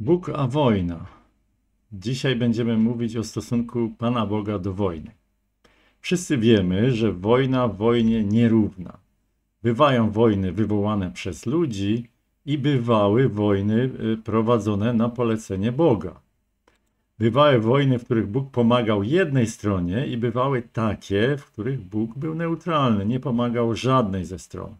Bóg a wojna. Dzisiaj będziemy mówić o stosunku Pana Boga do wojny. Wszyscy wiemy, że wojna wojnie nierówna. Bywają wojny wywołane przez ludzi i bywały wojny y, prowadzone na polecenie Boga. Bywały wojny, w których Bóg pomagał jednej stronie i bywały takie, w których Bóg był neutralny, nie pomagał żadnej ze stron.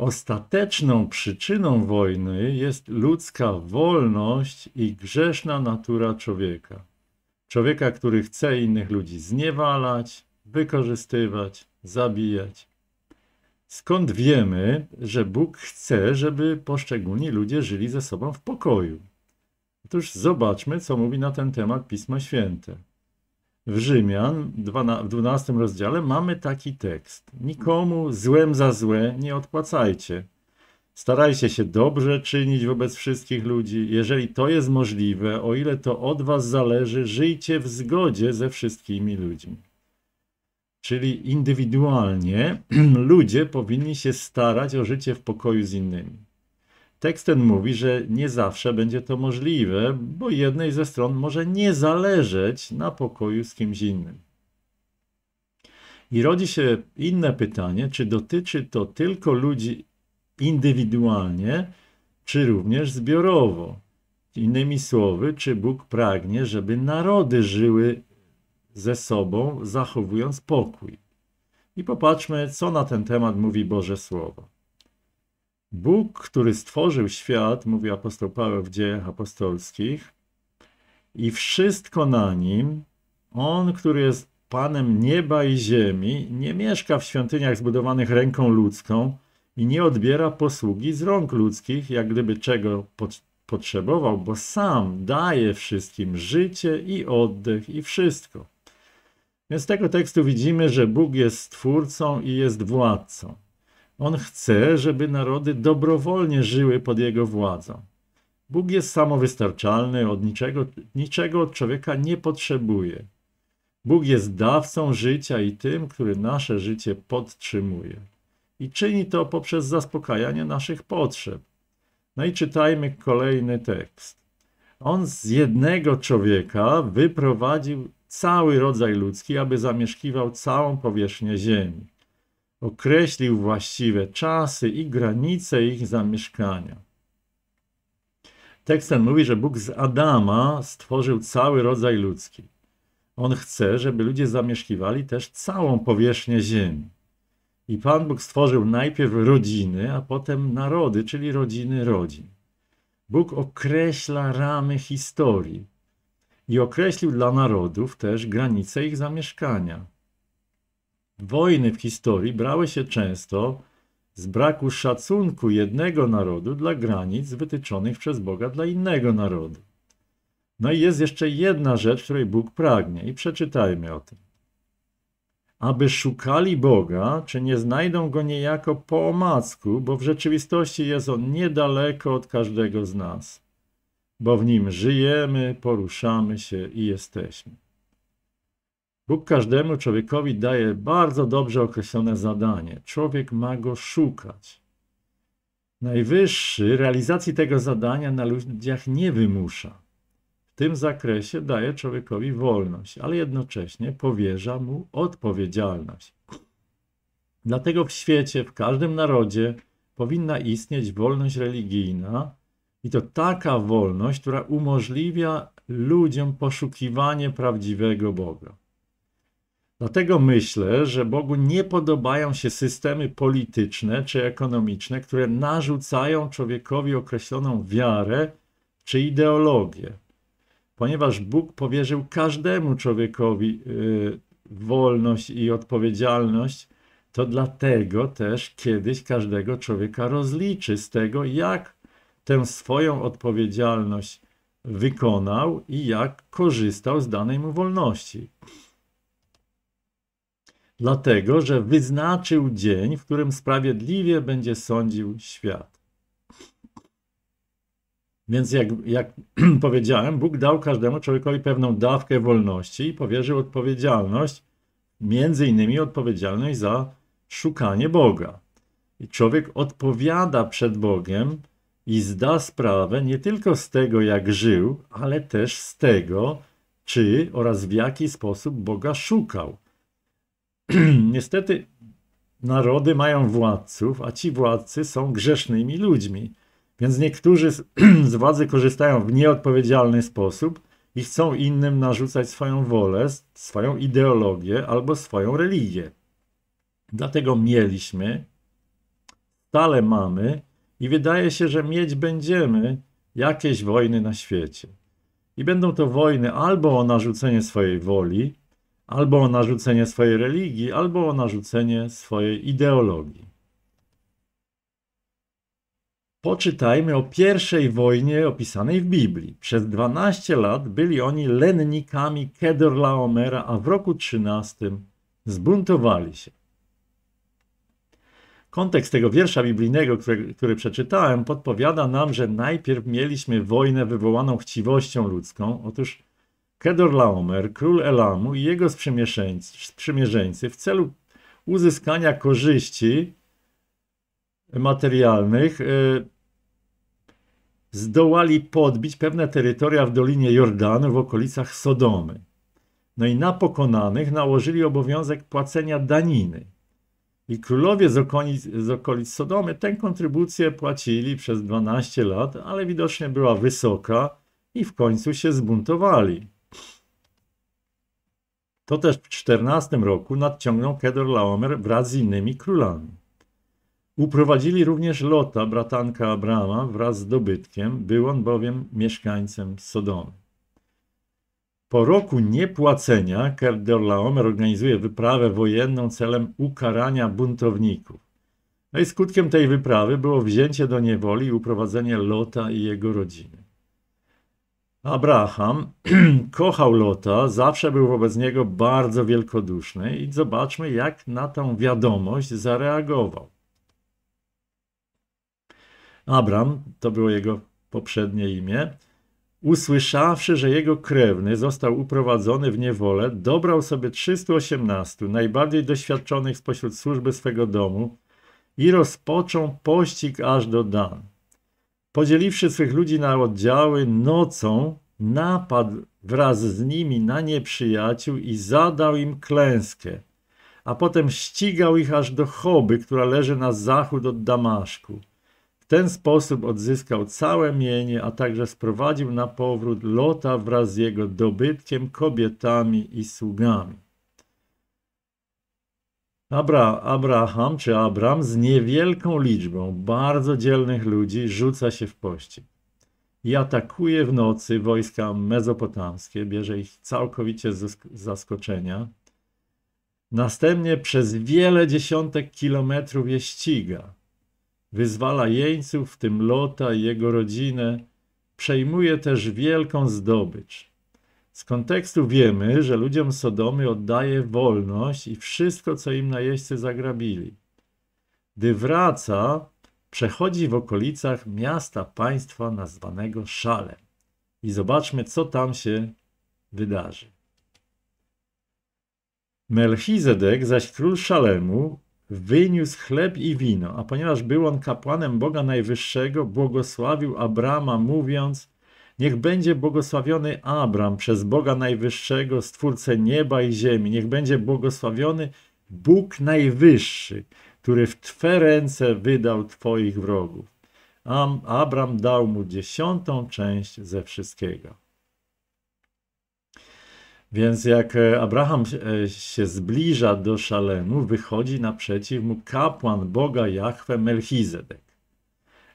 Ostateczną przyczyną wojny jest ludzka wolność i grzeszna natura człowieka. Człowieka, który chce innych ludzi zniewalać, wykorzystywać, zabijać. Skąd wiemy, że Bóg chce, żeby poszczególni ludzie żyli ze sobą w pokoju? Otóż zobaczmy, co mówi na ten temat Pismo Święte w Rzymian w 12 rozdziale mamy taki tekst. Nikomu złem za złe nie odpłacajcie. Starajcie się dobrze czynić wobec wszystkich ludzi. Jeżeli to jest możliwe, o ile to od was zależy, żyjcie w zgodzie ze wszystkimi ludźmi. Czyli indywidualnie ludzie powinni się starać o życie w pokoju z innymi. Tekst ten mówi, że nie zawsze będzie to możliwe, bo jednej ze stron może nie zależeć na pokoju z kimś innym. I rodzi się inne pytanie, czy dotyczy to tylko ludzi indywidualnie, czy również zbiorowo. Innymi słowy, czy Bóg pragnie, żeby narody żyły ze sobą, zachowując pokój. I popatrzmy, co na ten temat mówi Boże Słowo. Bóg, który stworzył świat, mówi apostoł Paweł w dziejach apostolskich, i wszystko na nim, on, który jest Panem nieba i ziemi, nie mieszka w świątyniach zbudowanych ręką ludzką i nie odbiera posługi z rąk ludzkich, jak gdyby czego potrzebował, bo sam daje wszystkim życie i oddech i wszystko. Więc z tego tekstu widzimy, że Bóg jest stwórcą i jest władcą. On chce, żeby narody dobrowolnie żyły pod jego władzą. Bóg jest samowystarczalny, od niczego, niczego od człowieka nie potrzebuje. Bóg jest dawcą życia i tym, który nasze życie podtrzymuje. I czyni to poprzez zaspokajanie naszych potrzeb. No i czytajmy kolejny tekst. On z jednego człowieka wyprowadził cały rodzaj ludzki, aby zamieszkiwał całą powierzchnię ziemi określił właściwe czasy i granice ich zamieszkania. Tekst ten mówi, że Bóg z Adama stworzył cały rodzaj ludzki. On chce, żeby ludzie zamieszkiwali też całą powierzchnię ziemi. I Pan Bóg stworzył najpierw rodziny, a potem narody, czyli rodziny rodzin. Bóg określa ramy historii i określił dla narodów też granice ich zamieszkania. Wojny w historii brały się często z braku szacunku jednego narodu dla granic wytyczonych przez Boga dla innego narodu. No i jest jeszcze jedna rzecz, której Bóg pragnie, i przeczytajmy o tym. Aby szukali Boga, czy nie znajdą go niejako po omacku, bo w rzeczywistości jest on niedaleko od każdego z nas, bo w nim żyjemy, poruszamy się i jesteśmy. Bóg każdemu człowiekowi daje bardzo dobrze określone zadanie. Człowiek ma go szukać. Najwyższy realizacji tego zadania na ludziach nie wymusza. W tym zakresie daje człowiekowi wolność, ale jednocześnie powierza mu odpowiedzialność. Dlatego w świecie, w każdym narodzie powinna istnieć wolność religijna i to taka wolność, która umożliwia ludziom poszukiwanie prawdziwego Boga. Dlatego myślę, że Bogu nie podobają się systemy polityczne czy ekonomiczne, które narzucają człowiekowi określoną wiarę czy ideologię. Ponieważ Bóg powierzył każdemu człowiekowi y, wolność i odpowiedzialność, to dlatego też kiedyś każdego człowieka rozliczy z tego, jak tę swoją odpowiedzialność wykonał i jak korzystał z danej mu wolności dlatego że wyznaczył dzień, w którym sprawiedliwie będzie sądził świat. Więc jak, jak powiedziałem, Bóg dał każdemu człowiekowi pewną dawkę wolności i powierzył odpowiedzialność, między innymi odpowiedzialność za szukanie Boga. I człowiek odpowiada przed Bogiem i zda sprawę nie tylko z tego, jak żył, ale też z tego, czy oraz w jaki sposób Boga szukał. Niestety narody mają władców, a ci władcy są grzesznymi ludźmi. Więc niektórzy z, z władzy korzystają w nieodpowiedzialny sposób i chcą innym narzucać swoją wolę, swoją ideologię albo swoją religię. Dlatego mieliśmy, stale mamy i wydaje się, że mieć będziemy jakieś wojny na świecie. I będą to wojny albo o narzucenie swojej woli, albo o narzucenie swojej religii, albo o narzucenie swojej ideologii. Poczytajmy o pierwszej wojnie opisanej w Biblii. Przez 12 lat byli oni lennikami Laomera, a w roku 13 zbuntowali się. Kontekst tego wiersza biblijnego, który, który, przeczytałem, podpowiada nam, że najpierw mieliśmy wojnę wywołaną chciwością ludzką. Otóż Kedorlaomer, król Elamu i jego sprzymierzeńcy w celu uzyskania korzyści materialnych e, zdołali podbić pewne terytoria w Dolinie Jordanu w okolicach Sodomy. No i na pokonanych nałożyli obowiązek płacenia daniny. I królowie z okolic, z okolic Sodomy tę kontrybucję płacili przez 12 lat, ale widocznie była wysoka i w końcu się zbuntowali. To też w 14 roku nadciągnął Kedor Laomer wraz z innymi królami. Uprowadzili również Lota, bratanka Abrama, wraz z dobytkiem, był on bowiem mieszkańcem Sodomy. Po roku niepłacenia Kedor Laomer organizuje wyprawę wojenną celem ukarania buntowników. No i skutkiem tej wyprawy było wzięcie do niewoli i uprowadzenie Lota i jego rodziny. Abraham kochał Lota, zawsze był wobec niego bardzo wielkoduszny i zobaczmy, jak na tą wiadomość zareagował. Abram, to było jego poprzednie imię, usłyszawszy, że jego krewny został uprowadzony w niewolę, dobrał sobie 318 najbardziej doświadczonych spośród służby swego domu i rozpoczął pościg aż do Dan. Podzieliwszy swych ludzi na oddziały, nocą napadł wraz z nimi na nieprzyjaciół i zadał im klęskę, a potem ścigał ich aż do Choby, która leży na zachód od Damaszku. W ten sposób odzyskał całe mienie, a także sprowadził na powrót Lota wraz z jego dobytkiem, kobietami i sługami. Abra, Abraham czy Abram z niewielką liczbą bardzo dzielnych ludzi rzuca się w pościg i atakuje w nocy wojska mezopotamskie, bierze ich całkowicie z zaskoczenia. Następnie przez wiele dziesiątek kilometrów je ściga. Wyzwala jeńców, w tym Lota i jego rodzinę. Przejmuje też wielką zdobycz. Z kontekstu wiemy, że ludziom Sodomy oddaje wolność i wszystko, co im najeźdźcy zagrabili. Gdy wraca, przechodzi w okolicach miasta państwa nazwanego Szalem. I zobaczmy, co tam się wydarzy. Melchizedek, zaś król Szalemu, wyniósł chleb i wino, a ponieważ był on kapłanem Boga Najwyższego, błogosławił Abrama, mówiąc – Niech będzie błogosławiony Abram przez Boga Najwyższego, Stwórcę nieba i ziemi. Niech będzie błogosławiony Bóg Najwyższy, który w Twe ręce wydał Twoich wrogów. Am, Abram dał mu dziesiątą część ze wszystkiego. Więc jak e, Abraham e, się zbliża do szalenu, wychodzi naprzeciw mu kapłan Boga Jahwe Melchizedek.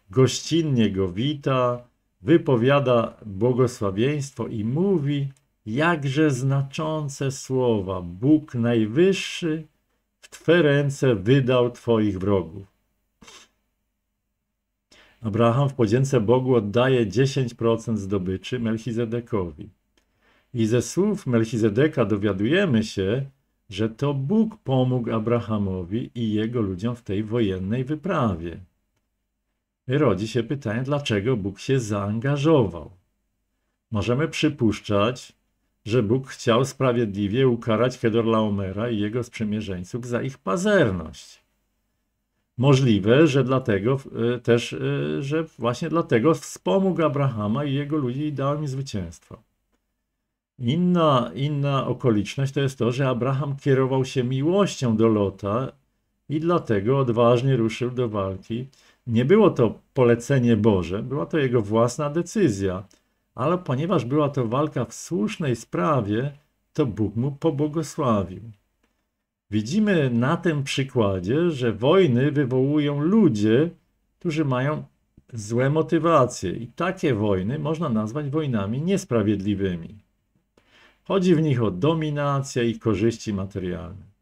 Gościnnie go wita, wypowiada błogosławieństwo i mówi jakże znaczące słowa. Bóg Najwyższy w twoje ręce wydał Twoich wrogów. Abraham w podzięce Bogu oddaje 10% zdobyczy Melchizedekowi. I ze słów Melchizedeka dowiadujemy się, że to Bóg pomógł Abrahamowi i jego ludziom w tej wojennej wyprawie rodzi się pytanie, dlaczego Bóg się zaangażował. Możemy przypuszczać, że Bóg chciał sprawiedliwie ukarać Kedorlaomera i jego sprzymierzeńców za ich pazerność. Możliwe, że dlatego e, też, e, że właśnie dlatego wspomógł Abrahama i jego ludzi i dał im zwycięstwo. Inna, inna okoliczność to jest to, że Abraham kierował się miłością do Lota i dlatego odważnie ruszył do walki nie było to polecenie Boże, była to jego własna decyzja, ale ponieważ była to walka w słusznej sprawie, to Bóg mu pobłogosławił. Widzimy na tym przykładzie, że wojny wywołują ludzie, którzy mają złe motywacje, i takie wojny można nazwać wojnami niesprawiedliwymi. Chodzi w nich o dominację i korzyści materialne.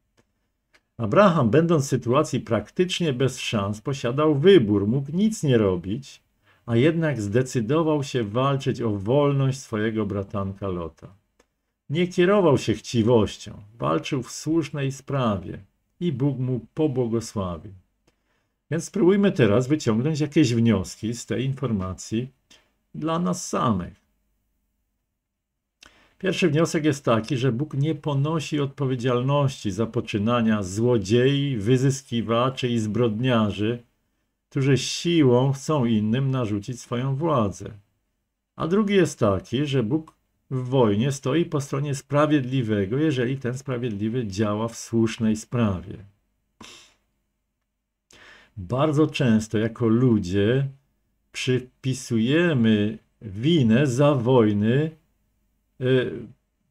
Abraham, będąc w sytuacji praktycznie bez szans, posiadał wybór, mógł nic nie robić, a jednak zdecydował się walczyć o wolność swojego bratanka Lota. Nie kierował się chciwością, walczył w słusznej sprawie i Bóg mu pobłogosławił. Więc spróbujmy teraz wyciągnąć jakieś wnioski z tej informacji dla nas samych. Pierwszy wniosek jest taki, że Bóg nie ponosi odpowiedzialności za poczynania złodziei, wyzyskiwaczy i zbrodniarzy, którzy siłą chcą innym narzucić swoją władzę. A drugi jest taki, że Bóg w wojnie stoi po stronie sprawiedliwego, jeżeli ten sprawiedliwy działa w słusznej sprawie. Bardzo często jako ludzie przypisujemy winę za wojny Y,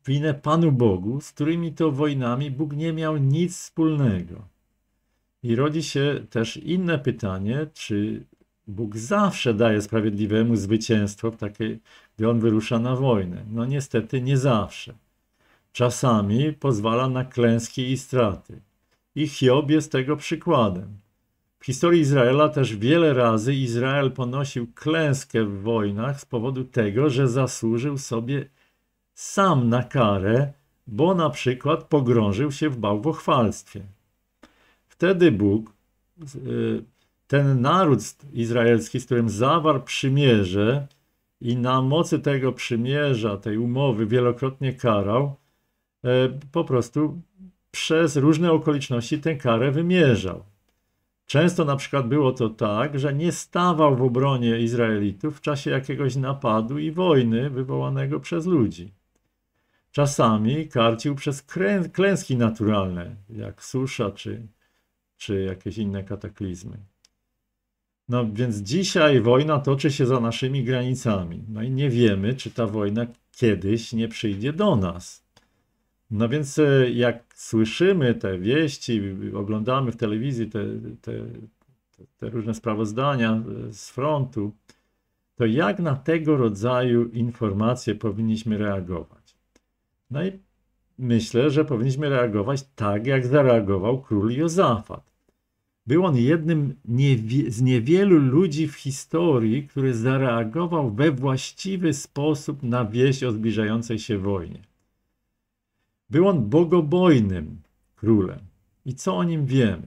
winę Panu Bogu, z którymi to wojnami Bóg nie miał nic wspólnego. I rodzi się też inne pytanie, czy Bóg zawsze daje sprawiedliwemu zwycięstwo, takie, gdy on wyrusza na wojnę. No niestety nie zawsze. Czasami pozwala na klęski i straty. I Hiob jest tego przykładem. W historii Izraela też wiele razy Izrael ponosił klęskę w wojnach z powodu tego, że zasłużył sobie sam na karę, bo na przykład pogrążył się w bałwochwalstwie. Wtedy Bóg, y, ten naród izraelski, z którym zawarł przymierze i na mocy tego przymierza, tej umowy wielokrotnie karał, e, po prostu przez różne okoliczności tę karę wymierzał. Często na przykład było to tak, że nie stawał w obronie Izraelitów w czasie jakiegoś napadu i wojny wywołanego przez ludzi. Czasami karcił przez klęski naturalne, jak susza czy, czy jakieś inne kataklizmy. No więc dzisiaj wojna toczy się za naszymi granicami. No i nie wiemy, czy ta wojna kiedyś nie przyjdzie do nas. No więc e, jak słyszymy te wieści, oglądamy w telewizji te, te, te różne sprawozdania e, z frontu, to jak na tego rodzaju informacje powinniśmy reagować? No i myślę, że powinniśmy reagować tak, jak zareagował król Jozafat. Był on jednym z niewielu ludzi w historii, który zareagował we właściwy sposób na wieść o zbliżającej się wojnie. Był on bogobojnym królem. I co o nim wiemy?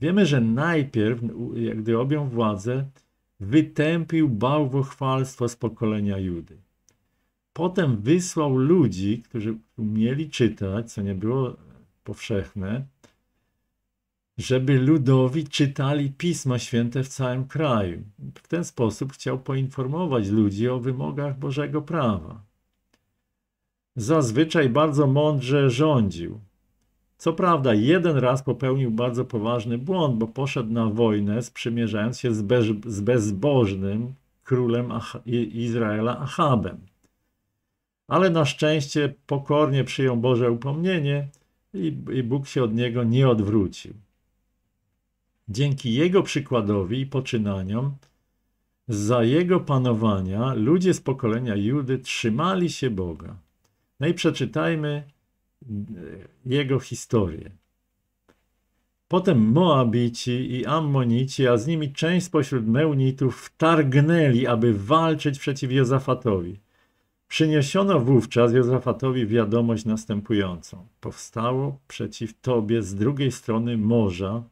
Wiemy, że najpierw, gdy objął władzę, wytępił bałwochwalstwo z pokolenia Judy. Potem wysłał ludzi, którzy umieli czytać, co nie było powszechne, żeby ludowi czytali Pisma Święte w całym kraju. W ten sposób chciał poinformować ludzi o wymogach Bożego Prawa. Zazwyczaj bardzo mądrze rządził. Co prawda, jeden raz popełnił bardzo poważny błąd, bo poszedł na wojnę, sprzymierzając się z, bez, z bezbożnym królem Izraela Achabem ale na szczęście pokornie przyjął Boże upomnienie i, i Bóg się od niego nie odwrócił. Dzięki jego przykładowi i poczynaniom, za jego panowania ludzie z pokolenia Judy trzymali się Boga. No i przeczytajmy e, jego historię. Potem Moabici i Ammonici, a z nimi część spośród Meunitów, wtargnęli, aby walczyć przeciw Jozafatowi. Przyniesiono wówczas Jozafatowi wiadomość następującą. Powstało przeciw tobie z drugiej strony morza,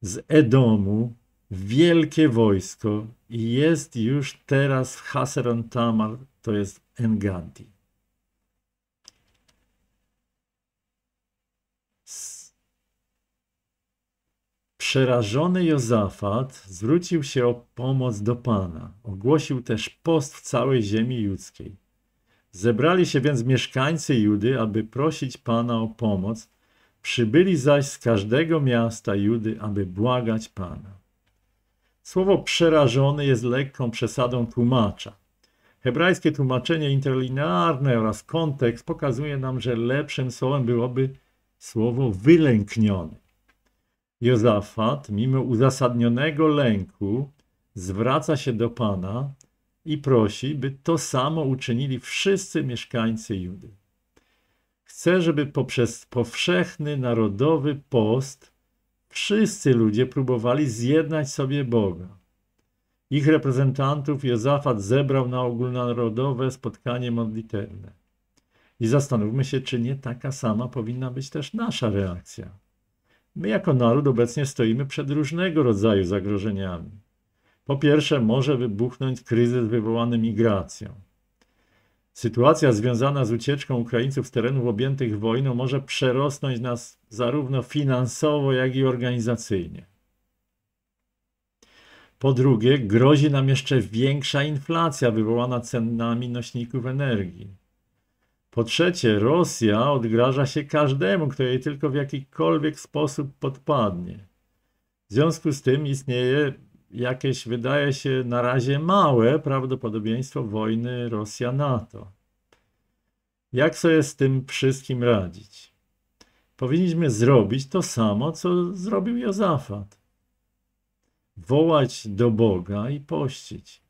z Edomu, wielkie wojsko i jest już teraz w Haseron Tamar, to jest Engadi. Przerażony Jozafat zwrócił się o pomoc do Pana. Ogłosił też post w całej ziemi judzkiej. Zebrali się więc mieszkańcy Judy, aby prosić Pana o pomoc, przybyli zaś z każdego miasta Judy, aby błagać Pana. Słowo przerażony jest lekką przesadą tłumacza. Hebrajskie tłumaczenie interlinearne oraz kontekst pokazuje nam, że lepszym słowem byłoby słowo wylękniony. Jozafat, mimo uzasadnionego lęku, zwraca się do Pana, i prosi, by to samo uczynili wszyscy mieszkańcy Judy. Chce, żeby poprzez powszechny narodowy post wszyscy ludzie próbowali zjednać sobie Boga. Ich reprezentantów Jozafat zebrał na ogólnonarodowe spotkanie modlitewne. I zastanówmy się, czy nie taka sama powinna być też nasza reakcja. My jako naród obecnie stoimy przed różnego rodzaju zagrożeniami. Po pierwsze, może wybuchnąć kryzys wywołany migracją. Sytuacja związana z ucieczką Ukraińców z terenów objętych wojną może przerosnąć nas zarówno finansowo, jak i organizacyjnie. Po drugie, grozi nam jeszcze większa inflacja wywołana cenami nośników energii. Po trzecie, Rosja odgraża się każdemu, kto jej tylko w jakikolwiek sposób podpadnie. W związku z tym istnieje jakieś, wydaje się, na razie małe prawdopodobieństwo wojny Rosja-NATO. Jak sobie z tym wszystkim radzić? Powinniśmy zrobić to samo, co zrobił Jozafat. Wołać do Boga i pościć.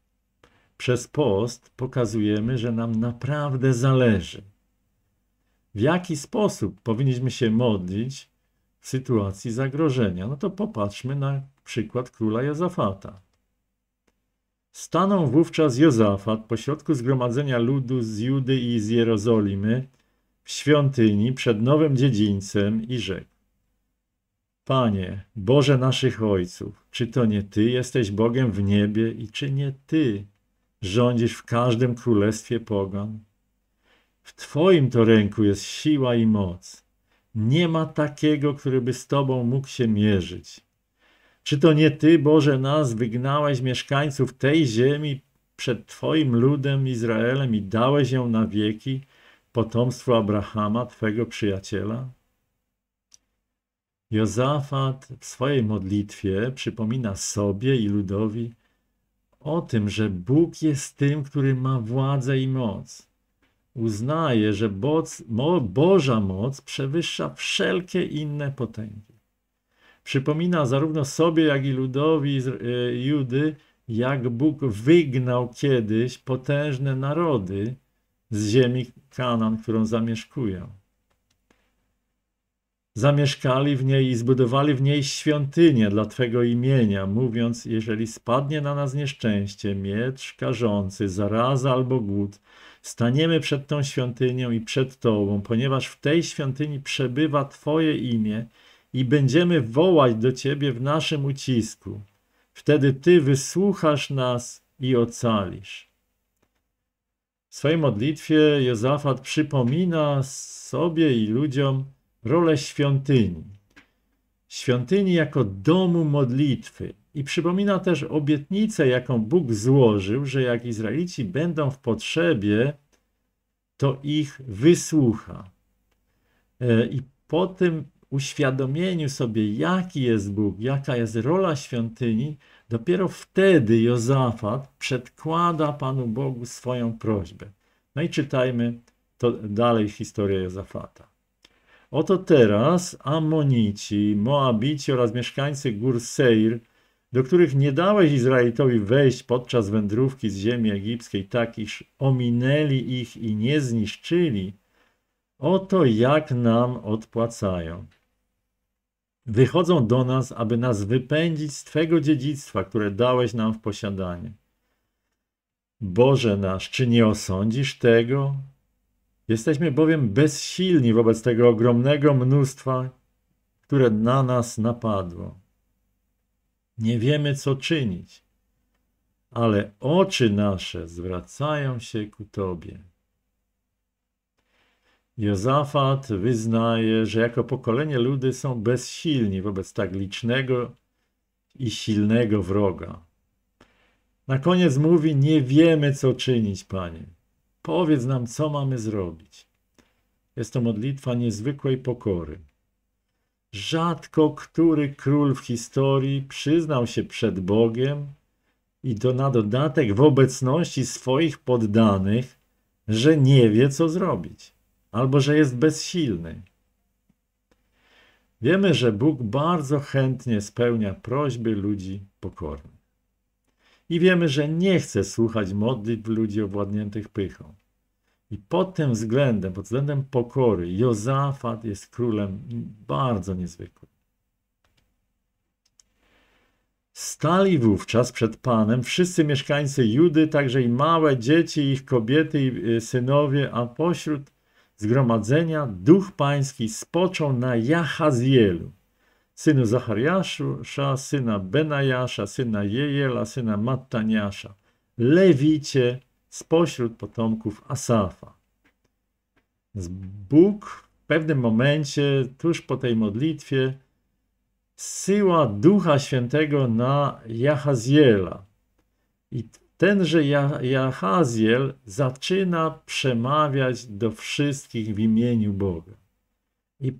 Przez post pokazujemy, że nam naprawdę zależy. W jaki sposób powinniśmy się modlić, sytuacji zagrożenia. No to popatrzmy na przykład króla Jozafata. Stanął wówczas Jozafat pośrodku zgromadzenia ludu z Judy i z Jerozolimy w świątyni przed nowym dziedzińcem i rzekł. Panie, Boże naszych ojców, czy to nie Ty jesteś Bogiem w niebie i czy nie Ty rządzisz w każdym królestwie pogan? W Twoim to ręku jest siła i moc nie ma takiego, który by z Tobą mógł się mierzyć. Czy to nie Ty, Boże, nas wygnałeś, mieszkańców tej ziemi, przed Twoim ludem Izraelem i dałeś ją na wieki potomstwu Abrahama, Twego przyjaciela? Jozafat w swojej modlitwie przypomina sobie i ludowi o tym, że Bóg jest tym, który ma władzę i moc uznaje, że boc, Boża moc przewyższa wszelkie inne potęgi. Przypomina zarówno sobie, jak i ludowi e, Judy, jak Bóg wygnał kiedyś potężne narody z ziemi Kanan, którą zamieszkują. Zamieszkali w niej i zbudowali w niej świątynię dla Twego imienia, mówiąc, jeżeli spadnie na nas nieszczęście, miecz karzący, zaraza albo głód, Staniemy przed tą świątynią i przed Tobą, ponieważ w tej świątyni przebywa Twoje imię i będziemy wołać do Ciebie w naszym ucisku. Wtedy Ty wysłuchasz nas i ocalisz. W swojej modlitwie Jozafat przypomina sobie i ludziom rolę świątyni. Świątyni jako domu modlitwy, i przypomina też obietnicę, jaką Bóg złożył, że jak Izraelici będą w potrzebie, to ich wysłucha. E, I po tym uświadomieniu sobie, jaki jest Bóg, jaka jest rola świątyni, dopiero wtedy Jozafat przedkłada Panu Bogu swoją prośbę. No i czytajmy to dalej historię Jozafata. Oto teraz Amonici, Moabici oraz mieszkańcy gór Seir – do których nie dałeś Izraelitowi wejść podczas wędrówki z ziemi egipskiej, tak iż ominęli ich i nie zniszczyli, oto jak nam odpłacają. Wychodzą do nas, aby nas wypędzić z Twego dziedzictwa, które dałeś nam w posiadanie. Boże nasz, czy nie osądzisz tego? Jesteśmy bowiem bezsilni wobec tego ogromnego mnóstwa, które na nas napadło. Nie wiemy, co czynić, ale oczy nasze zwracają się ku Tobie. Jozafat wyznaje, że jako pokolenie ludy są bezsilni wobec tak licznego i silnego wroga. Na koniec mówi: Nie wiemy, co czynić, Panie. Powiedz nam, co mamy zrobić. Jest to modlitwa niezwykłej pokory. Rzadko który król w historii przyznał się przed Bogiem i to na dodatek w obecności swoich poddanych, że nie wie, co zrobić, albo że jest bezsilny. Wiemy, że Bóg bardzo chętnie spełnia prośby ludzi pokornych. I wiemy, że nie chce słuchać modlitw ludzi owładniętych pychą. I pod tym względem, pod względem pokory, Jozafat jest królem bardzo niezwykłym. Stali wówczas przed Panem wszyscy mieszkańcy Judy, także i małe dzieci, ich kobiety i y, synowie, a pośród zgromadzenia duch pański spoczął na Jachazielu, synu Zachariasza, syna Benajasza, syna Jejela, syna Mattaniasza. Lewicie, spośród potomków Asafa. Bóg w pewnym momencie, tuż po tej modlitwie, syła Ducha Świętego na Jahaziela. I tenże Jahaziel zaczyna przemawiać do wszystkich w imieniu Boga. I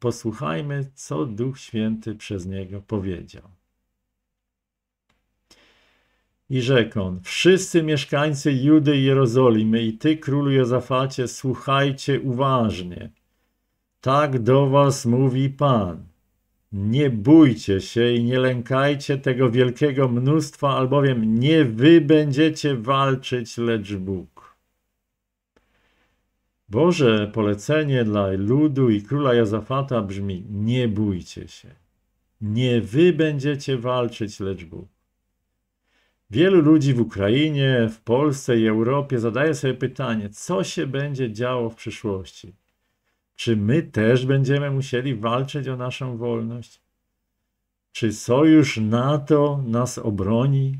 posłuchajmy, co Duch Święty przez niego powiedział. I rzekł on, wszyscy mieszkańcy Judy i Jerozolimy i ty, królu Jozafacie, słuchajcie uważnie. Tak do was mówi Pan. Nie bójcie się i nie lękajcie tego wielkiego mnóstwa, albowiem nie wy będziecie walczyć, lecz Bóg. Boże polecenie dla ludu i króla Jozafata brzmi: Nie bójcie się. Nie wy będziecie walczyć, lecz Bóg. Wielu ludzi w Ukrainie, w Polsce i Europie zadaje sobie pytanie, co się będzie działo w przyszłości? Czy my też będziemy musieli walczyć o naszą wolność? Czy sojusz NATO nas obroni?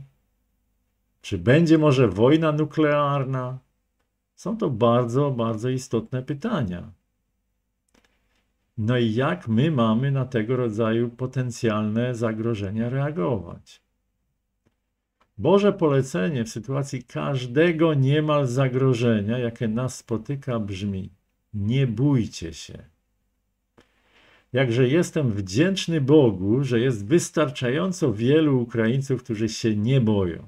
Czy będzie może wojna nuklearna? Są to bardzo, bardzo istotne pytania. No i jak my mamy na tego rodzaju potencjalne zagrożenia reagować? Boże polecenie w sytuacji każdego niemal zagrożenia, jakie nas spotyka, brzmi: Nie bójcie się. Jakże jestem wdzięczny Bogu, że jest wystarczająco wielu Ukraińców, którzy się nie boją.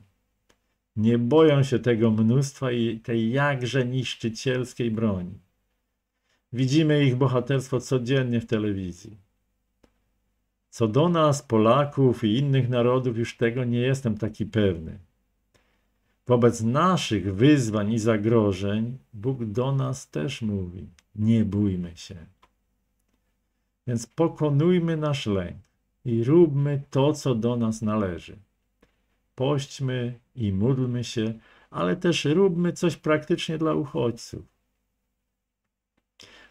Nie boją się tego mnóstwa i tej jakże niszczycielskiej broni. Widzimy ich bohaterstwo codziennie w telewizji. Co do nas, Polaków i innych narodów, już tego nie jestem taki pewny. Wobec naszych wyzwań i zagrożeń Bóg do nas też mówi: nie bójmy się. Więc pokonujmy nasz lęk i róbmy to, co do nas należy. Pośćmy i módlmy się, ale też róbmy coś praktycznie dla uchodźców.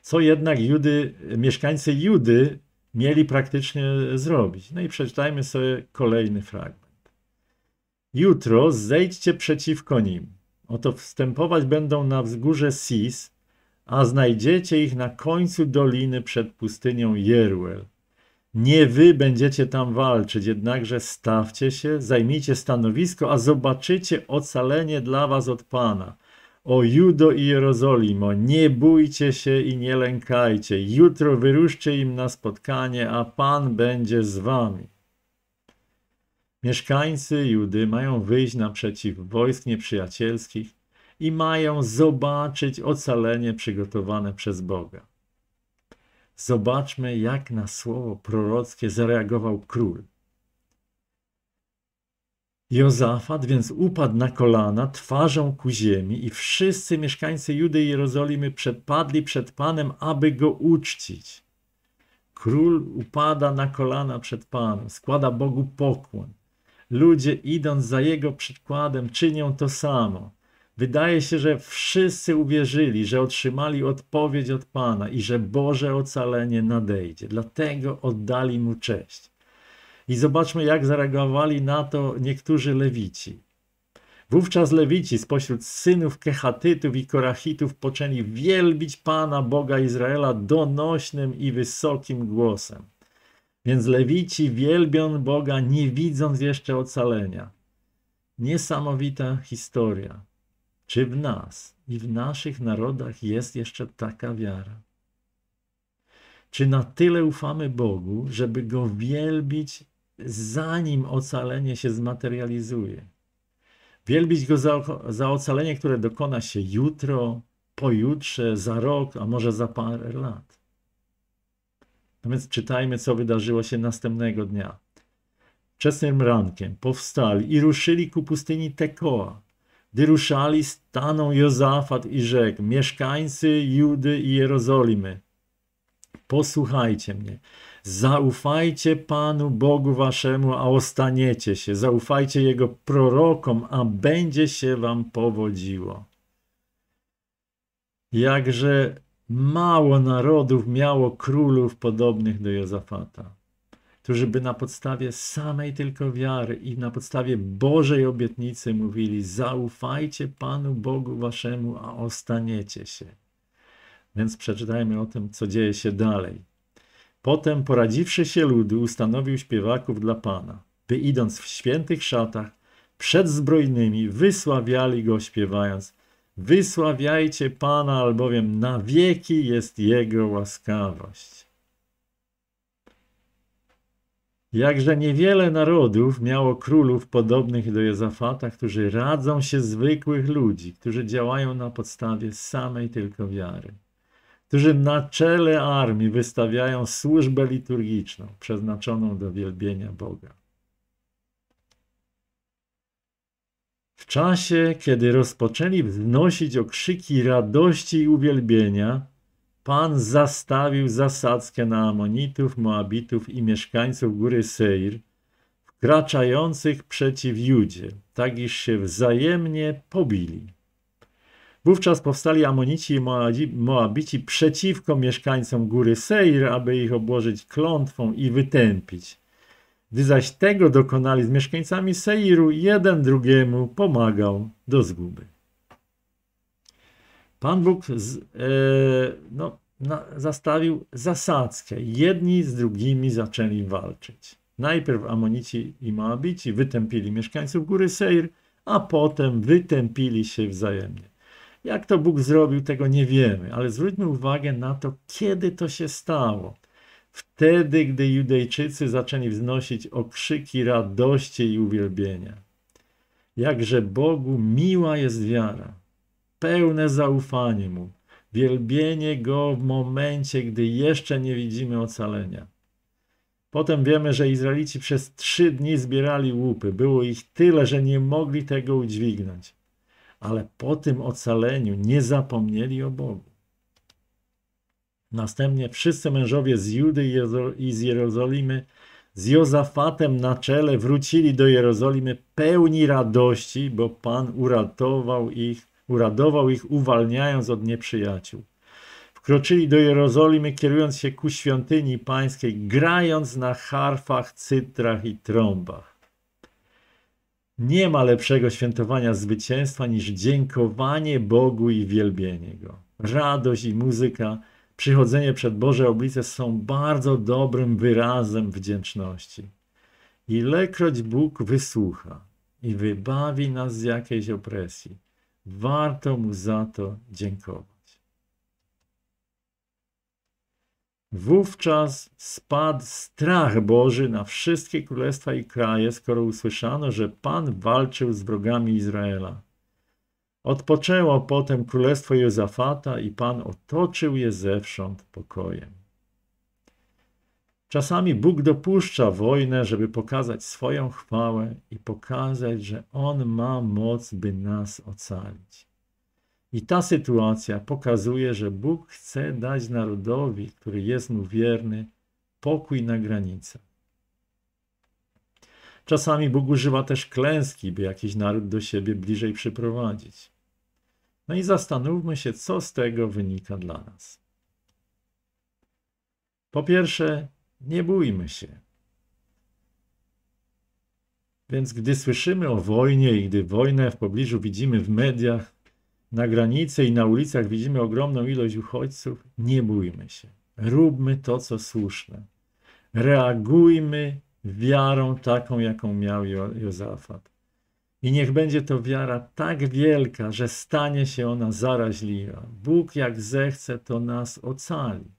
Co jednak Judy, mieszkańcy Judy mieli praktycznie zrobić. No i przeczytajmy sobie kolejny fragment. Jutro zejdźcie przeciwko nim. Oto wstępować będą na wzgórze Sis, a znajdziecie ich na końcu doliny przed pustynią Jeruel. Nie wy będziecie tam walczyć, jednakże stawcie się, zajmijcie stanowisko, a zobaczycie ocalenie dla was od Pana – o Judo i Jerozolimo, nie bójcie się i nie lękajcie. Jutro wyruszcie im na spotkanie, a Pan będzie z wami. Mieszkańcy Judy mają wyjść naprzeciw wojsk nieprzyjacielskich i mają zobaczyć ocalenie przygotowane przez Boga. Zobaczmy, jak na słowo prorockie zareagował król. Jozafat więc upadł na kolana twarzą ku ziemi i wszyscy mieszkańcy Judy i Jerozolimy przepadli przed Panem, aby Go uczcić. Król upada na kolana przed Panem, składa Bogu pokłon. Ludzie idąc za Jego przykładem czynią to samo. Wydaje się, że wszyscy uwierzyli, że otrzymali odpowiedź od Pana i że Boże ocalenie nadejdzie. Dlatego oddali Mu cześć. I zobaczmy, jak zareagowali na to niektórzy lewici. Wówczas lewici spośród synów Kehatytów i Korachitów poczęli wielbić Pana Boga Izraela donośnym i wysokim głosem. Więc lewici wielbią Boga, nie widząc jeszcze ocalenia. Niesamowita historia. Czy w nas i w naszych narodach jest jeszcze taka wiara? Czy na tyle ufamy Bogu, żeby Go wielbić zanim ocalenie się zmaterializuje. Wielbić Go za, za ocalenie, które dokona się jutro, pojutrze, za rok, a może za parę lat. No więc czytajmy, co wydarzyło się następnego dnia. Wczesnym rankiem powstali i ruszyli ku pustyni Tekoa. Gdy ruszali, stanął Jozafat i rzekł: Mieszkańcy Judy i Jerozolimy, posłuchajcie mnie. Zaufajcie Panu Bogu Waszemu, a ostaniecie się. Zaufajcie Jego prorokom, a będzie się Wam powodziło. Jakże mało narodów miało królów podobnych do Jozafata, którzy by na podstawie samej tylko wiary i na podstawie Bożej obietnicy mówili: Zaufajcie Panu Bogu Waszemu, a ostaniecie się. Więc przeczytajmy o tym, co dzieje się dalej. Potem, poradziwszy się ludu, ustanowił śpiewaków dla Pana, by idąc w świętych szatach, przed zbrojnymi, wysławiali go śpiewając Wysławiajcie Pana, albowiem na wieki jest Jego łaskawość. Jakże niewiele narodów miało królów podobnych do Jezafata, którzy radzą się zwykłych ludzi, którzy działają na podstawie samej tylko wiary którzy na czele armii wystawiają służbę liturgiczną przeznaczoną do wielbienia Boga. W czasie, kiedy rozpoczęli wznosić okrzyki radości i uwielbienia, Pan zastawił zasadzkę na Amonitów, Moabitów i mieszkańców góry Seir, wkraczających przeciw Judzie, tak iż się wzajemnie pobili. Wówczas powstali Amonici i Moabici przeciwko mieszkańcom góry Seir, aby ich obłożyć klątwą i wytępić. Gdy zaś tego dokonali z mieszkańcami Seiru, jeden drugiemu pomagał do zguby. Pan Bóg z, e, no, na, zastawił zasadzkę. Jedni z drugimi zaczęli walczyć. Najpierw Amonici i Moabici wytępili mieszkańców góry Seir, a potem wytępili się wzajemnie. Jak to Bóg zrobił, tego nie wiemy, ale zwróćmy uwagę na to, kiedy to się stało. Wtedy, gdy Judejczycy zaczęli wznosić okrzyki radości i uwielbienia. Jakże Bogu miła jest wiara, pełne zaufanie Mu, wielbienie Go w momencie, gdy jeszcze nie widzimy ocalenia. Potem wiemy, że Izraelici przez trzy dni zbierali łupy. Było ich tyle, że nie mogli tego udźwignąć ale po tym ocaleniu nie zapomnieli o Bogu. Następnie wszyscy mężowie z Judy i z Jerozolimy z Jozafatem na czele wrócili do Jerozolimy pełni radości, bo Pan uratował ich, uradował ich uwalniając od nieprzyjaciół. Wkroczyli do Jerozolimy kierując się ku świątyni pańskiej, grając na harfach, cytrach i trąbach. Nie ma lepszego świętowania zwycięstwa niż dziękowanie Bogu i wielbienie Go. Radość i muzyka, przychodzenie przed Boże oblicze są bardzo dobrym wyrazem wdzięczności. Ilekroć Bóg wysłucha i wybawi nas z jakiejś opresji, warto Mu za to dziękować. Wówczas spadł strach Boży na wszystkie królestwa i kraje, skoro usłyszano, że Pan walczył z wrogami Izraela. Odpoczęło potem królestwo Jozafata i Pan otoczył je zewsząd pokojem. Czasami Bóg dopuszcza wojnę, żeby pokazać swoją chwałę i pokazać, że On ma moc, by nas ocalić. I ta sytuacja pokazuje, że Bóg chce dać narodowi, który jest mu wierny, pokój na granicach. Czasami Bóg używa też klęski, by jakiś naród do siebie bliżej przyprowadzić. No i zastanówmy się, co z tego wynika dla nas. Po pierwsze, nie bójmy się. Więc gdy słyszymy o wojnie i gdy wojnę w pobliżu widzimy w mediach, na granicy i na ulicach widzimy ogromną ilość uchodźców, nie bójmy się. Róbmy to, co słuszne. Reagujmy wiarą taką, jaką miał jo Jozafat. I niech będzie to wiara tak wielka, że stanie się ona zaraźliwa. Bóg, jak zechce, to nas ocali.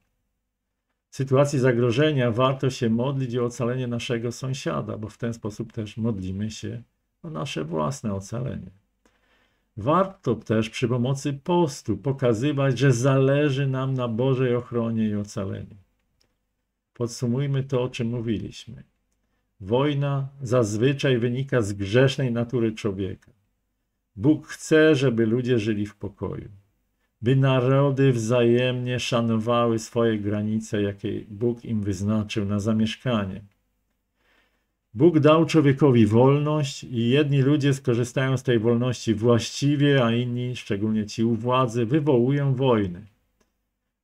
W sytuacji zagrożenia warto się modlić o ocalenie naszego sąsiada, bo w ten sposób też modlimy się o nasze własne ocalenie. Warto też przy pomocy postu pokazywać, że zależy nam na Bożej ochronie i ocaleniu. Podsumujmy to, o czym mówiliśmy. Wojna zazwyczaj wynika z grzesznej natury człowieka. Bóg chce, żeby ludzie żyli w pokoju, by narody wzajemnie szanowały swoje granice, jakie Bóg im wyznaczył na zamieszkanie Bóg dał człowiekowi wolność i jedni ludzie skorzystają z tej wolności właściwie, a inni, szczególnie ci u władzy, wywołują wojny.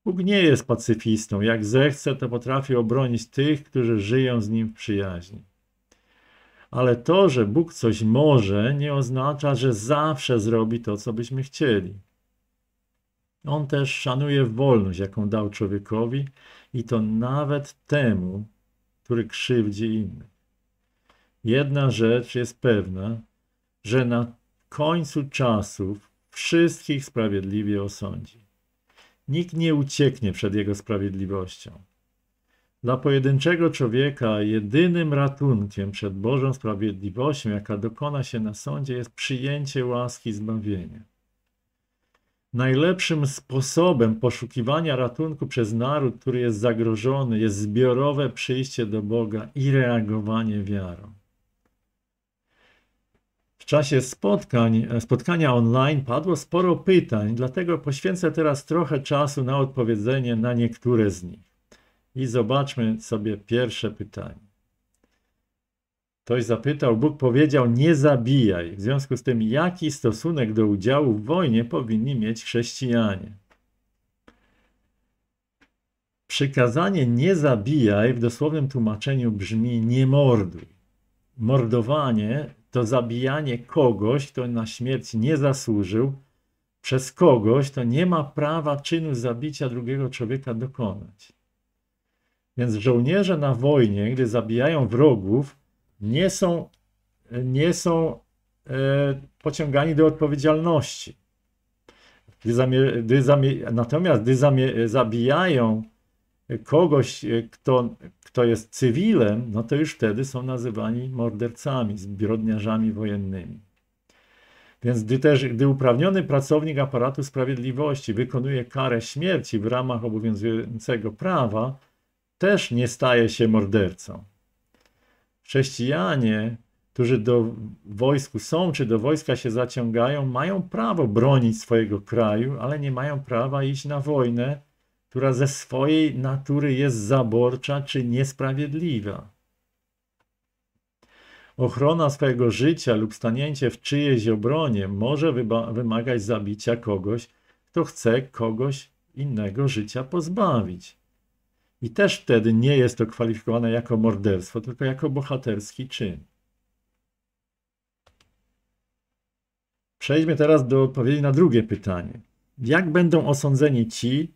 Bóg nie jest pacyfistą. Jak zechce, to potrafi obronić tych, którzy żyją z nim w przyjaźni. Ale to, że Bóg coś może, nie oznacza, że zawsze zrobi to, co byśmy chcieli. On też szanuje wolność, jaką dał człowiekowi, i to nawet temu, który krzywdzi innych. Jedna rzecz jest pewna, że na końcu czasów wszystkich sprawiedliwie osądzi. Nikt nie ucieknie przed jego sprawiedliwością. Dla pojedynczego człowieka jedynym ratunkiem przed Bożą sprawiedliwością, jaka dokona się na sądzie, jest przyjęcie łaski zbawienia. Najlepszym sposobem poszukiwania ratunku przez naród, który jest zagrożony, jest zbiorowe przyjście do Boga i reagowanie wiarą. W czasie spotkań, spotkania online padło sporo pytań, dlatego poświęcę teraz trochę czasu na odpowiedzenie na niektóre z nich. I zobaczmy sobie pierwsze pytanie. Ktoś zapytał, Bóg powiedział, nie zabijaj. W związku z tym, jaki stosunek do udziału w wojnie powinni mieć chrześcijanie? Przykazanie nie zabijaj w dosłownym tłumaczeniu brzmi nie morduj. Mordowanie to zabijanie kogoś, kto na śmierć nie zasłużył, przez kogoś, to nie ma prawa czynu zabicia drugiego człowieka dokonać. Więc żołnierze na wojnie, gdy zabijają wrogów, nie są, nie są e, pociągani do odpowiedzialności. Gdy gdy natomiast gdy zabijają kogoś, e, kto, kto jest cywilem, no to już wtedy są nazywani mordercami, zbrodniarzami wojennymi. Więc gdy, też, gdy uprawniony pracownik aparatu sprawiedliwości wykonuje karę śmierci w ramach obowiązującego prawa, też nie staje się mordercą. Chrześcijanie, którzy do wojsku są czy do wojska się zaciągają, mają prawo bronić swojego kraju, ale nie mają prawa iść na wojnę która ze swojej natury jest zaborcza czy niesprawiedliwa. Ochrona swojego życia lub stanięcie w czyjejś obronie może wymagać zabicia kogoś, kto chce kogoś innego życia pozbawić. I też wtedy nie jest to kwalifikowane jako morderstwo, tylko jako bohaterski czyn. Przejdźmy teraz do odpowiedzi na drugie pytanie. Jak będą osądzeni ci,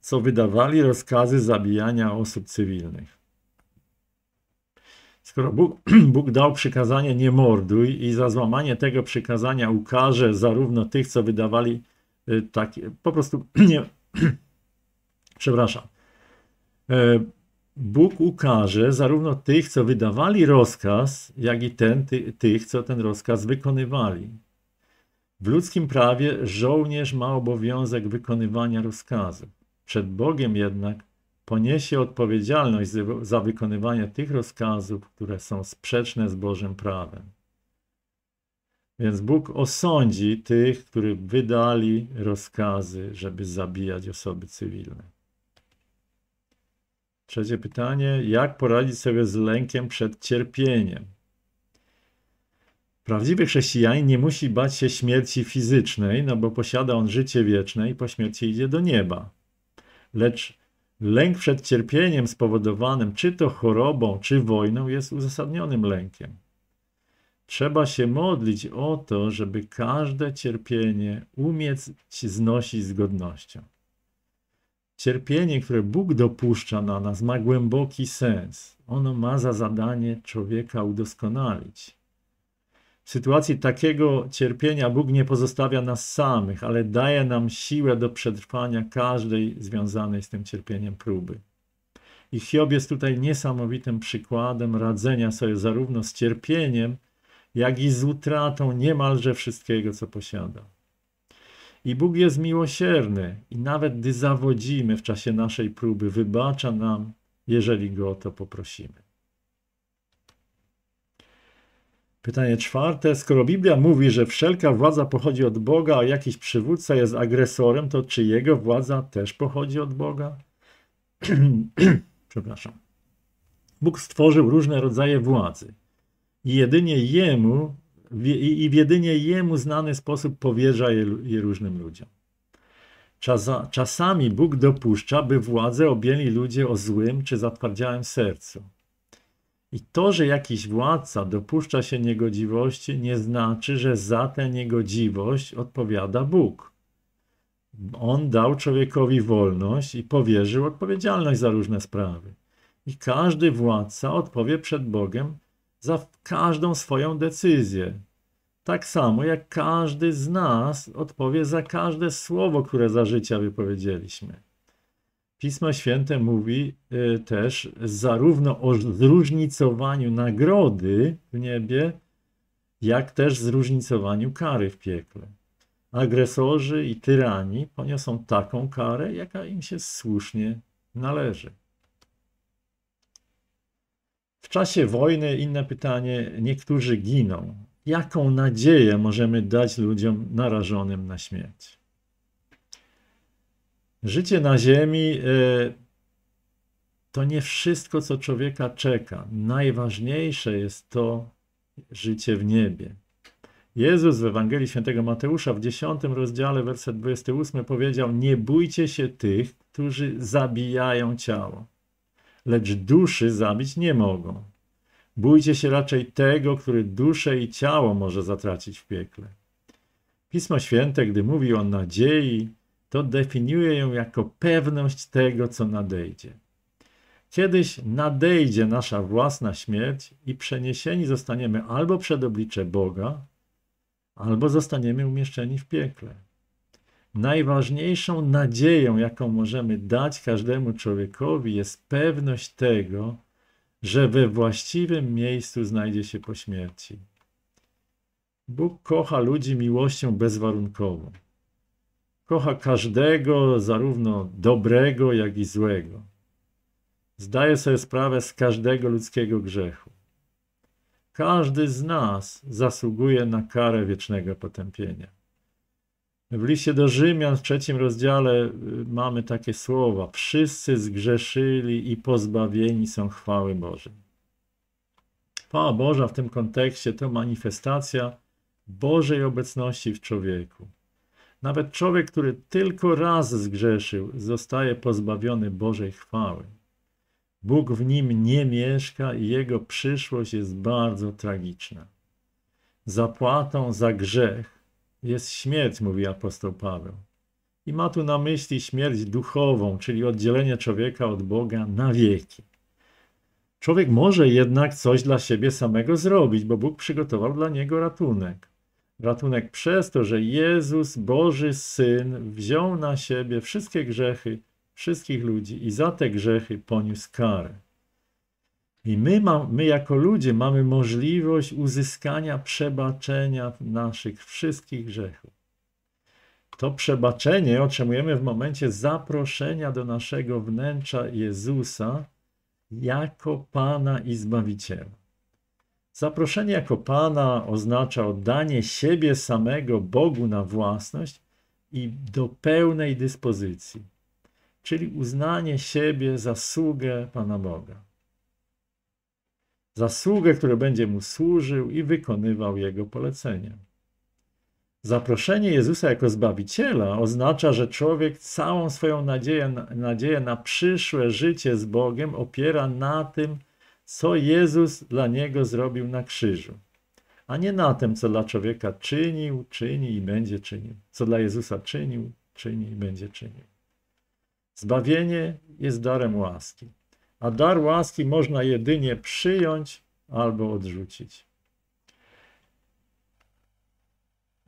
co wydawali rozkazy zabijania osób cywilnych. Skoro Bóg, Bóg, dał przykazanie nie morduj i za złamanie tego przykazania ukarze zarówno tych, co wydawali y, takie, po prostu nie, przepraszam, e, Bóg ukarze zarówno tych, co wydawali rozkaz, jak i ten, ty, tych, co ten rozkaz wykonywali. W ludzkim prawie żołnierz ma obowiązek wykonywania rozkazu. Przed Bogiem jednak poniesie odpowiedzialność za wykonywanie tych rozkazów, które są sprzeczne z Bożym prawem. Więc Bóg osądzi tych, którzy wydali rozkazy, żeby zabijać osoby cywilne. Trzecie pytanie: jak poradzić sobie z lękiem przed cierpieniem? Prawdziwy chrześcijanin nie musi bać się śmierci fizycznej, no bo posiada on życie wieczne i po śmierci idzie do nieba lecz lęk przed cierpieniem spowodowanym czy to chorobą, czy wojną jest uzasadnionym lękiem. Trzeba się modlić o to, żeby każde cierpienie umieć znosić z godnością. Cierpienie, które Bóg dopuszcza na nas, ma głęboki sens. Ono ma za zadanie człowieka udoskonalić sytuacji takiego cierpienia Bóg nie pozostawia nas samych, ale daje nam siłę do przetrwania każdej związanej z tym cierpieniem próby. I Hiob jest tutaj niesamowitym przykładem radzenia sobie zarówno z cierpieniem, jak i z utratą niemalże wszystkiego, co posiada. I Bóg jest miłosierny i nawet gdy zawodzimy w czasie naszej próby, wybacza nam, jeżeli Go o to poprosimy. Pytanie czwarte. Skoro Biblia mówi, że wszelka władza pochodzi od Boga, a jakiś przywódca jest agresorem, to czy jego władza też pochodzi od Boga? Przepraszam. Bóg stworzył różne rodzaje władzy. I jedynie jemu i w jedynie jemu znany sposób powierza je, je różnym ludziom. czasami Bóg dopuszcza, by władzę objęli ludzie o złym czy zatwardziałym sercu. I to, że jakiś władca dopuszcza się niegodziwości, nie znaczy, że za tę niegodziwość odpowiada Bóg. On dał człowiekowi wolność i powierzył odpowiedzialność za różne sprawy. I każdy władca odpowie przed Bogiem za każdą swoją decyzję. Tak samo jak każdy z nas odpowie za każde słowo, które za życia wypowiedzieliśmy. Pismo Święte mówi y, też zarówno o zróżnicowaniu nagrody w niebie, jak też zróżnicowaniu kary w piekle. Agresorzy i tyrani poniosą taką karę, jaka im się słusznie należy. W czasie wojny, inne pytanie, niektórzy giną. Jaką nadzieję możemy dać ludziom narażonym na śmierć? Życie na Ziemi e, to nie wszystko, co człowieka czeka. Najważniejsze jest to życie w niebie. Jezus w Ewangelii Świętego Mateusza w 10 rozdziale, werset 28 powiedział: Nie bójcie się tych, którzy zabijają ciało, lecz duszy zabić nie mogą. Bójcie się raczej tego, który duszę i ciało może zatracić w piekle. Pismo Święte, gdy mówi o nadziei, to definiuje ją jako pewność tego, co nadejdzie. Kiedyś nadejdzie nasza własna śmierć i przeniesieni zostaniemy albo przed oblicze Boga, albo zostaniemy umieszczeni w piekle. Najważniejszą nadzieją, jaką możemy dać każdemu człowiekowi, jest pewność tego, że we właściwym miejscu znajdzie się po śmierci. Bóg kocha ludzi miłością bezwarunkową. Kocha każdego, zarówno dobrego, jak i złego. Zdaje sobie sprawę z każdego ludzkiego grzechu. Każdy z nas zasługuje na karę wiecznego potępienia. W liście do Rzymian w trzecim rozdziale y, mamy takie słowa: Wszyscy zgrzeszyli i pozbawieni są chwały Bożej. Chwała Boża w tym kontekście to manifestacja Bożej obecności w człowieku. Nawet człowiek, który tylko raz zgrzeszył, zostaje pozbawiony Bożej chwały. Bóg w nim nie mieszka i jego przyszłość jest bardzo tragiczna. Zapłatą za grzech jest śmierć, mówi apostoł Paweł. I ma tu na myśli śmierć duchową, czyli oddzielenie człowieka od Boga na wieki. Człowiek może jednak coś dla siebie samego zrobić, bo Bóg przygotował dla niego ratunek ratunek przez to, że Jezus, Boży Syn, wziął na siebie wszystkie grzechy wszystkich ludzi i za te grzechy poniósł karę. I my, my jako ludzie mamy możliwość uzyskania przebaczenia naszych wszystkich grzechów. To przebaczenie otrzymujemy w momencie zaproszenia do naszego wnętrza Jezusa jako Pana i Zbawiciela. Zaproszenie jako Pana oznacza oddanie siebie samego Bogu na własność i do pełnej dyspozycji, czyli uznanie siebie za sługę Pana Boga. Zasługę, który będzie mu służył i wykonywał jego polecenia. Zaproszenie Jezusa jako Zbawiciela oznacza, że człowiek całą swoją nadzieję, nadzieję na przyszłe życie z Bogiem opiera na tym, co Jezus dla niego zrobił na krzyżu, a nie na tym, co dla człowieka czynił, czyni i będzie czynił, co dla Jezusa czynił, czyni i będzie czynił. Zbawienie jest darem łaski, a dar łaski można jedynie przyjąć albo odrzucić.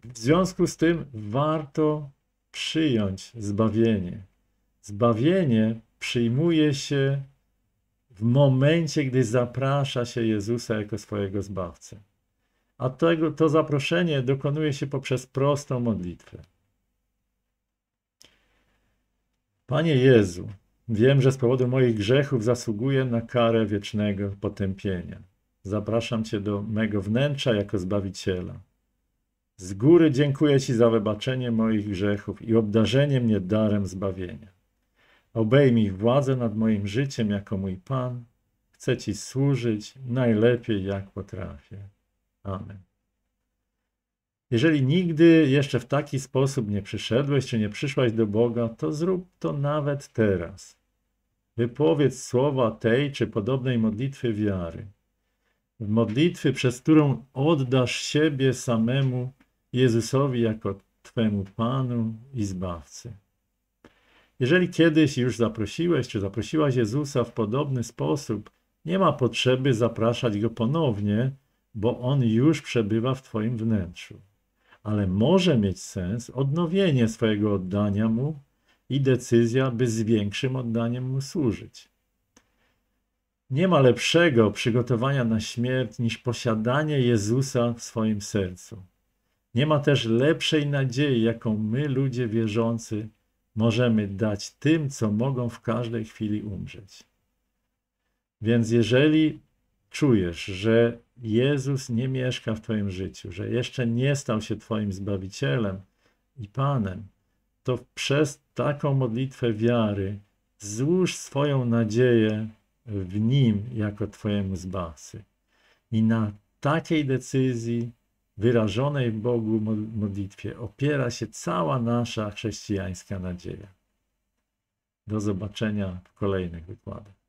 W związku z tym warto przyjąć zbawienie. Zbawienie przyjmuje się w momencie, gdy zaprasza się Jezusa jako swojego Zbawcę. A tego, to zaproszenie dokonuje się poprzez prostą modlitwę. Panie Jezu, wiem, że z powodu moich grzechów zasługuję na karę wiecznego potępienia. Zapraszam Cię do mego wnętrza jako Zbawiciela. Z góry dziękuję Ci za wybaczenie moich grzechów i obdarzenie mnie darem zbawienia. Obejmij władzę nad moim życiem jako mój Pan. Chcę Ci służyć najlepiej, jak potrafię. Amen. Jeżeli nigdy jeszcze w taki sposób nie przyszedłeś czy nie przyszłaś do Boga, to zrób to nawet teraz. Wypowiedz słowa tej czy podobnej modlitwy wiary. W modlitwy, przez którą oddasz siebie samemu Jezusowi jako Twemu Panu i Zbawcy. Jeżeli kiedyś już zaprosiłeś czy zaprosiłaś Jezusa w podobny sposób, nie ma potrzeby zapraszać go ponownie, bo on już przebywa w Twoim wnętrzu. Ale może mieć sens odnowienie swojego oddania mu i decyzja, by z większym oddaniem mu służyć. Nie ma lepszego przygotowania na śmierć niż posiadanie Jezusa w swoim sercu. Nie ma też lepszej nadziei, jaką my, ludzie wierzący, możemy dać tym, co mogą w każdej chwili umrzeć. Więc jeżeli czujesz, że Jezus nie mieszka w Twoim życiu, że jeszcze nie stał się Twoim Zbawicielem i Panem, to przez taką modlitwę wiary złóż swoją nadzieję w Nim jako Twojemu Zbawcy. I na takiej decyzji wyrażonej Bogu modlitwie opiera się cała nasza chrześcijańska nadzieja. Do zobaczenia w kolejnych wykładach.